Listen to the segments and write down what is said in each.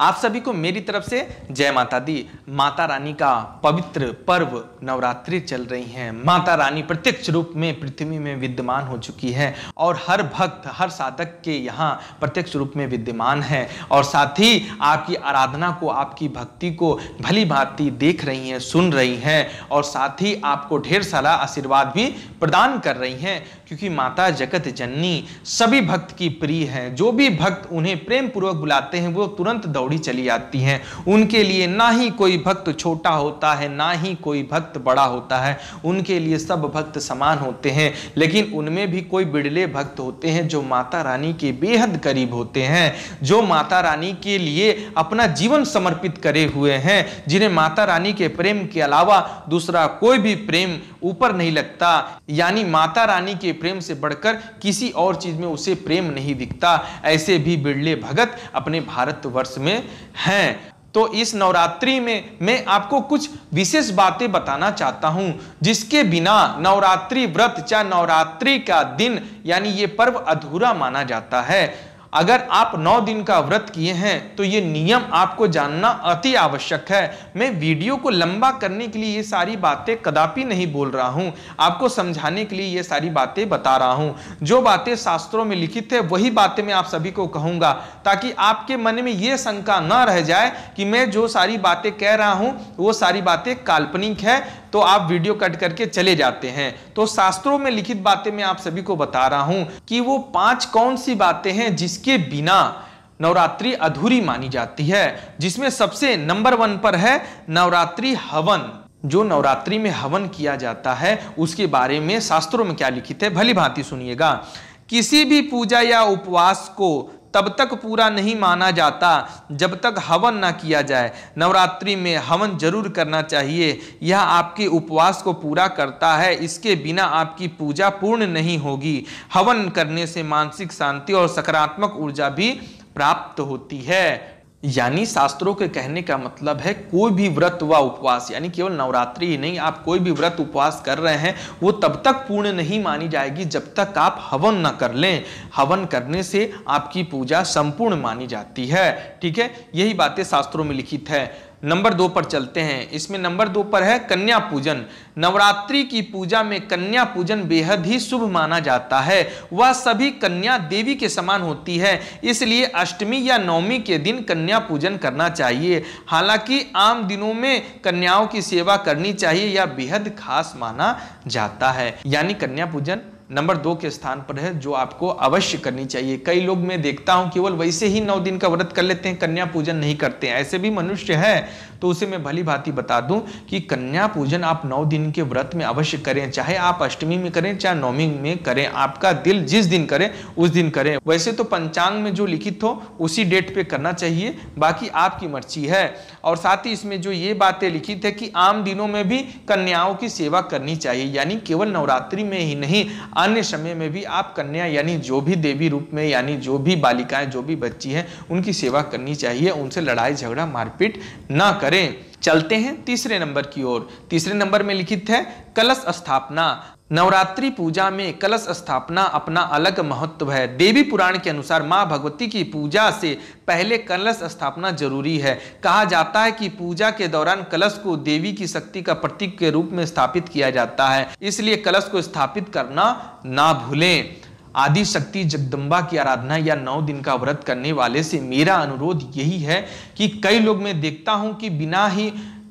आप सभी को मेरी तरफ से जय माता दी माता रानी का पवित्र पर्व नवरात्रि चल रही है माता रानी प्रत्यक्ष रूप में पृथ्वी में विद्यमान हो चुकी है और हर भक्त हर साधक के यहाँ प्रत्यक्ष रूप में विद्यमान है और साथ ही आपकी आराधना को आपकी भक्ति को भली भांति देख रही हैं सुन रही हैं और साथ ही आपको ढेर सारा आशीर्वाद भी प्रदान कर रही हैं क्योंकि माता जगत जननी सभी भक्त की प्रिय है जो भी भक्त उन्हें प्रेम पूर्वक बुलाते हैं वो तुरंत दौड़ी चली आती हैं उनके लिए ना ही कोई भक्त छोटा होता है ना ही कोई भक्त बड़ा होता है उनके लिए सब भक्त समान होते हैं लेकिन उनमें भी कोई बिड़ले भक्त होते हैं जो माता रानी के बेहद करीब होते हैं जो माता रानी के लिए अपना जीवन समर्पित करे हुए हैं जिन्हें माता रानी के प्रेम के अलावा दूसरा कोई भी प्रेम ऊपर नहीं लगता यानी माता रानी के प्रेम से बढ़कर किसी और चीज़ में उसे प्रेम नहीं दिखता ऐसे भी बिरले भगत अपने भारतवर्ष में हैं तो इस नवरात्रि में मैं आपको कुछ विशेष बातें बताना चाहता हूं जिसके बिना नवरात्रि व्रत चाहे नवरात्रि का दिन यानी ये पर्व अधूरा माना जाता है अगर आप नौ दिन का व्रत किए हैं तो ये नियम आपको जानना अति आवश्यक है मैं वीडियो को लंबा करने के लिए ये सारी बातें कदापि नहीं बोल रहा हूँ आपको समझाने के लिए ये सारी बातें बता रहा हूँ जो बातें शास्त्रों में लिखित है वही बातें मैं आप सभी को कहूँगा ताकि आपके मन में ये शंका न रह जाए कि मैं जो सारी बातें कह रहा हूँ वो सारी बातें काल्पनिक है तो आप वीडियो कट करके चले जाते हैं तो शास्त्रों में लिखित बातें मैं आप सभी को बता रहा हूँ कि वो पाँच कौन सी बातें हैं जिसकी जिसके बिना नवरात्रि अधूरी मानी जाती है जिसमें सबसे नंबर वन पर है नवरात्रि हवन जो नवरात्रि में हवन किया जाता है उसके बारे में शास्त्रों में क्या लिखित है भली भांति सुनिएगा किसी भी पूजा या उपवास को तब तक पूरा नहीं माना जाता जब तक हवन ना किया जाए नवरात्रि में हवन जरूर करना चाहिए यह आपके उपवास को पूरा करता है इसके बिना आपकी पूजा पूर्ण नहीं होगी हवन करने से मानसिक शांति और सकारात्मक ऊर्जा भी प्राप्त होती है यानी शास्त्रों के कहने का मतलब है कोई भी व्रत व उपवास यानी केवल नवरात्रि ही नहीं आप कोई भी व्रत उपवास कर रहे हैं वो तब तक पूर्ण नहीं मानी जाएगी जब तक आप हवन न कर लें हवन करने से आपकी पूजा संपूर्ण मानी जाती है ठीक है यही बातें शास्त्रों में लिखित है नंबर दो पर चलते हैं इसमें नंबर दो पर है कन्या पूजन नवरात्रि की पूजा में कन्या पूजन बेहद ही शुभ माना जाता है वह सभी कन्या देवी के समान होती है इसलिए अष्टमी या नवमी के दिन कन्या पूजन करना चाहिए हालांकि आम दिनों में कन्याओं की सेवा करनी चाहिए या बेहद खास माना जाता है यानी कन्या पूजन नंबर दो के स्थान पर है जो आपको अवश्य करनी चाहिए कई लोग मैं देखता हूं केवल वैसे ही नौ दिन का व्रत कर लेते हैं कन्या पूजन नहीं करते हैं ऐसे भी मनुष्य हैं तो उसे मैं भली भांति बता दूं कि कन्या पूजन आप नौ दिन के व्रत में अवश्य करें चाहे आप अष्टमी में करें चाहे नौमी में करें आपका दिल जिस दिन करें उस दिन करें वैसे तो पंचांग में जो लिखित हो उसी डेट पे करना चाहिए बाकी आपकी मर्जी है और साथ ही इसमें जो ये बातें लिखित है कि आम दिनों में भी कन्याओं की सेवा करनी चाहिए यानी केवल नवरात्रि में ही नहीं अन्य समय में भी आप कन्या यानी जो भी देवी रूप में यानी जो भी बालिकाएं जो भी बच्ची हैं उनकी सेवा करनी चाहिए उनसे लड़ाई झगड़ा मारपीट ना करें करें चलते हैं तीसरे नंबर की ओर तीसरे नंबर में लिखित है कलश स्थापना नवरात्रि पूजा में कलश स्थापना अपना अलग महत्व है देवी पुराण के अनुसार माँ भगवती की पूजा से पहले कलश स्थापना जरूरी है कहा जाता है कि पूजा के दौरान कलश को देवी की शक्ति का प्रतीक के रूप में स्थापित किया जाता है इसलिए कलश को स्थापित करना ना भूलें आदि शक्ति जगदम्बा की आराधना या नौ दिन का व्रत करने वाले से मेरा अनुरोध यही है कि कई लोग मैं देखता हूं कि बिना ही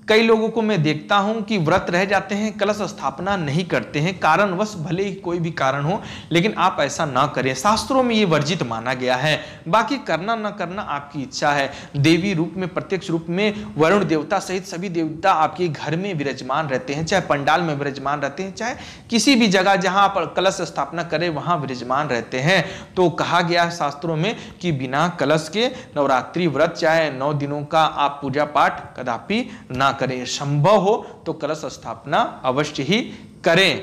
कई लोगों को मैं देखता हूं कि व्रत रह जाते हैं कलश स्थापना नहीं करते हैं कारणवश भले ही कोई भी कारण हो लेकिन आप ऐसा ना करें शास्त्रों में ये वर्जित माना गया है बाकी करना ना करना आपकी इच्छा है देवी रूप में प्रत्यक्ष रूप में वरुण देवता सहित सभी देवता आपके घर में विराजमान रहते हैं चाहे पंडाल में विराजमान रहते हैं चाहे किसी भी जगह जहाँ आप कलश स्थापना करें वहाँ विराजमान रहते हैं तो कहा गया है शास्त्रों में कि बिना कलश के नवरात्रि व्रत चाहे नौ दिनों का आप पूजा पाठ कदापि ना करें संभव हो तो कलश स्थापना अवश्य ही करें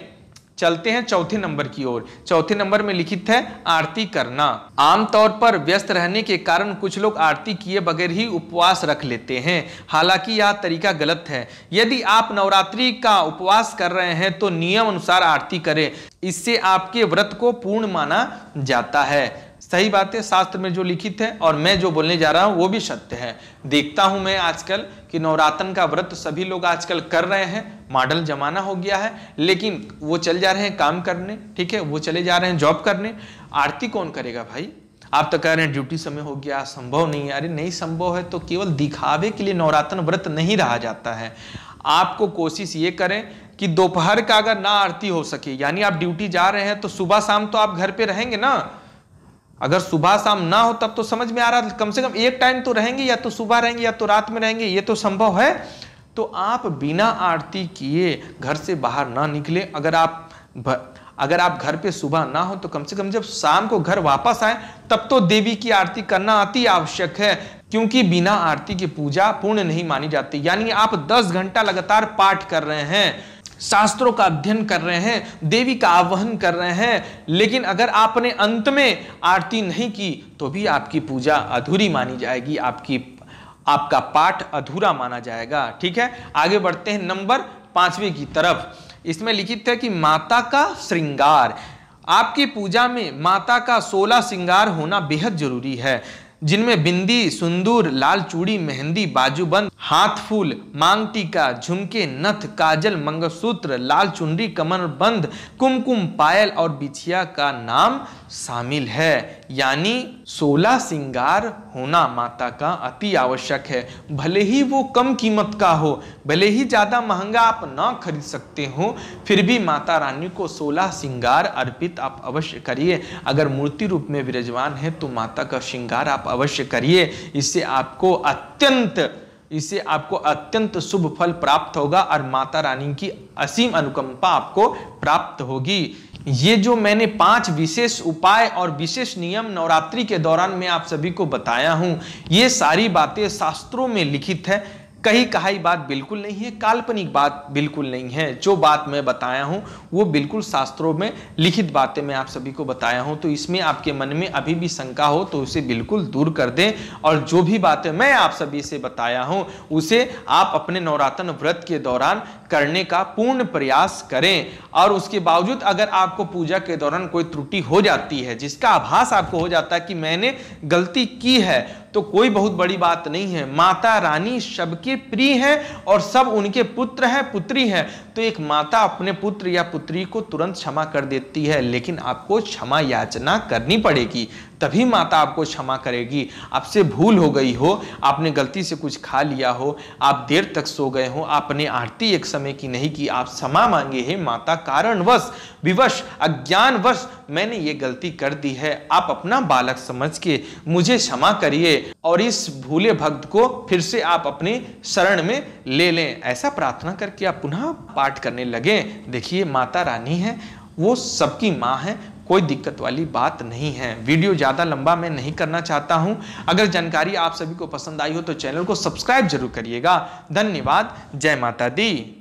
चलते हैं चौथे नंबर की ओर चौथे नंबर में लिखित है आरती करना आमतौर पर व्यस्त रहने के कारण कुछ लोग आरती किए बगैर ही उपवास रख लेते हैं हालांकि यह तरीका गलत है यदि आप नवरात्रि का उपवास कर रहे हैं तो नियम अनुसार आरती करें इससे आपके व्रत को पूर्ण माना जाता है सही बातें शास्त्र में जो लिखित है और मैं जो बोलने जा रहा हूँ वो भी सत्य है देखता हूँ मैं आजकल कि नवरात्रि का व्रत सभी लोग आजकल कर रहे हैं मॉडल जमाना हो गया है लेकिन वो चल जा रहे हैं काम करने ठीक है वो चले जा रहे हैं जॉब करने आरती कौन करेगा भाई आप तो कह रहे हैं ड्यूटी समय हो गया संभव नहीं है अरे नहीं संभव है तो केवल दिखावे के लिए नवरात्रि व्रत नहीं रहा जाता है आपको कोशिश ये करें कि दोपहर का अगर ना आरती हो सके यानी आप ड्यूटी जा रहे हैं तो सुबह शाम तो आप घर पे रहेंगे ना अगर सुबह शाम ना हो तब तो समझ में आ रहा कम से कम एक टाइम तो रहेंगे या तो सुबह रहेंगे या तो रात में रहेंगे ये तो संभव है तो आप बिना आरती किए घर से बाहर ना निकले अगर आप अगर आप घर पे सुबह ना हो तो कम से कम जब शाम को घर वापस आए तब तो देवी की आरती करना अति आवश्यक है क्योंकि बिना आरती की पूजा पूर्ण नहीं मानी जाती यानी आप 10 घंटा लगातार पाठ कर रहे हैं शास्त्रों का अध्ययन कर रहे हैं देवी का आह्वान कर रहे हैं लेकिन अगर आपने अंत में आरती नहीं की तो भी आपकी पूजा अधूरी मानी जाएगी आपकी आपका पाठ अधूरा माना जाएगा ठीक है आगे बढ़ते हैं नंबर पांचवी की तरफ इसमें लिखित है कि माता का श्रृंगार आपकी पूजा में माता का सोलह श्रृंगार होना बेहद जरूरी है जिनमें बिंदी सुंदूर लाल चूड़ी मेहंदी बाजूबंद हाथ फूल मांग टीका झुमके नथ काजल मंगलसूत्र लाल चुनरी कमर बंद कुमकुम पायल और बिछिया का नाम शामिल है यानी सोलह सिंगार होना माता का अति आवश्यक है भले ही वो कम कीमत का हो भले ही ज़्यादा महंगा आप ना खरीद सकते हो फिर भी माता रानी को सोलह सिंगार अर्पित आप अवश्य करिए अगर मूर्ति रूप में विराजमान है तो माता का श्रृंगार आप अवश्य करिए इससे आपको अत्यंत इससे आपको अत्यंत शुभ फल प्राप्त होगा और माता रानी की असीम अनुकंपा आपको प्राप्त होगी ये जो मैंने पांच विशेष उपाय और विशेष नियम नवरात्रि के दौरान मैं आप सभी को बताया हूँ ये सारी बातें शास्त्रों में लिखित है कही कहाई बात बिल्कुल नहीं है काल्पनिक बात बिल्कुल नहीं है जो बात मैं बताया हूँ वो बिल्कुल शास्त्रों में लिखित बातें मैं आप सभी को बताया हूँ तो इसमें आपके मन में अभी भी शंका हो तो उसे बिल्कुल दूर कर दें और जो भी बातें मैं आप सभी से बताया हूँ उसे आप अपने नवरातन व्रत के दौरान करने का पूर्ण प्रयास करें और उसके बावजूद अगर आपको पूजा के दौरान कोई त्रुटि हो जाती है जिसका आभास आपको हो जाता है कि मैंने गलती की है तो कोई बहुत बड़ी बात नहीं है माता रानी सबके प्रिय है और सब उनके पुत्र है पुत्री है तो एक माता अपने पुत्र या पुत्री को तुरंत क्षमा कर देती है लेकिन आपको क्षमा याचना करनी पड़ेगी तभी माता आपको क्षमा करेगी आपसे भूल हो गई हो आपने गलती से कुछ खा लिया हो आप देर तक सो गए हो आपने आरती एक समय की नहीं की आप क्षमा मांगे हैं माता कारणवश विवश अज्ञानवश मैंने ये गलती कर दी है आप अपना बालक समझ के मुझे क्षमा करिए और इस भूले भक्त को फिर से आप अपने शरण में ले लें ऐसा प्रार्थना करके आप पुनः पाठ करने लगे देखिए माता रानी है वो सबकी माँ है कोई दिक्कत वाली बात नहीं है वीडियो ज़्यादा लंबा मैं नहीं करना चाहता हूँ अगर जानकारी आप सभी को पसंद आई हो तो चैनल को सब्सक्राइब जरूर करिएगा धन्यवाद जय माता दी